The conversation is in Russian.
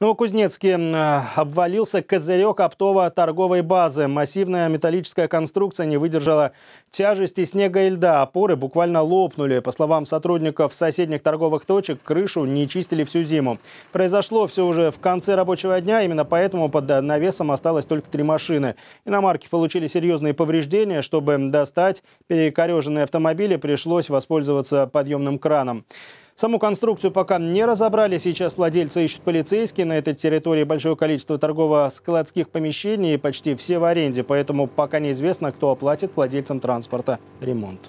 Новокузнецке а, обвалился козырек оптово-торговой базы. Массивная металлическая конструкция не выдержала тяжести снега и льда. Опоры буквально лопнули. По словам сотрудников соседних торговых точек, крышу не чистили всю зиму. Произошло все уже в конце рабочего дня. Именно поэтому под навесом осталось только три машины. Иномарки получили серьезные повреждения. Чтобы достать перекореженные автомобили, пришлось воспользоваться подъемным краном. Саму конструкцию пока не разобрали. Сейчас владельца ищут полицейские. На этой территории большое количество торгово-складских помещений и почти все в аренде. Поэтому пока неизвестно, кто оплатит владельцам транспорта ремонт.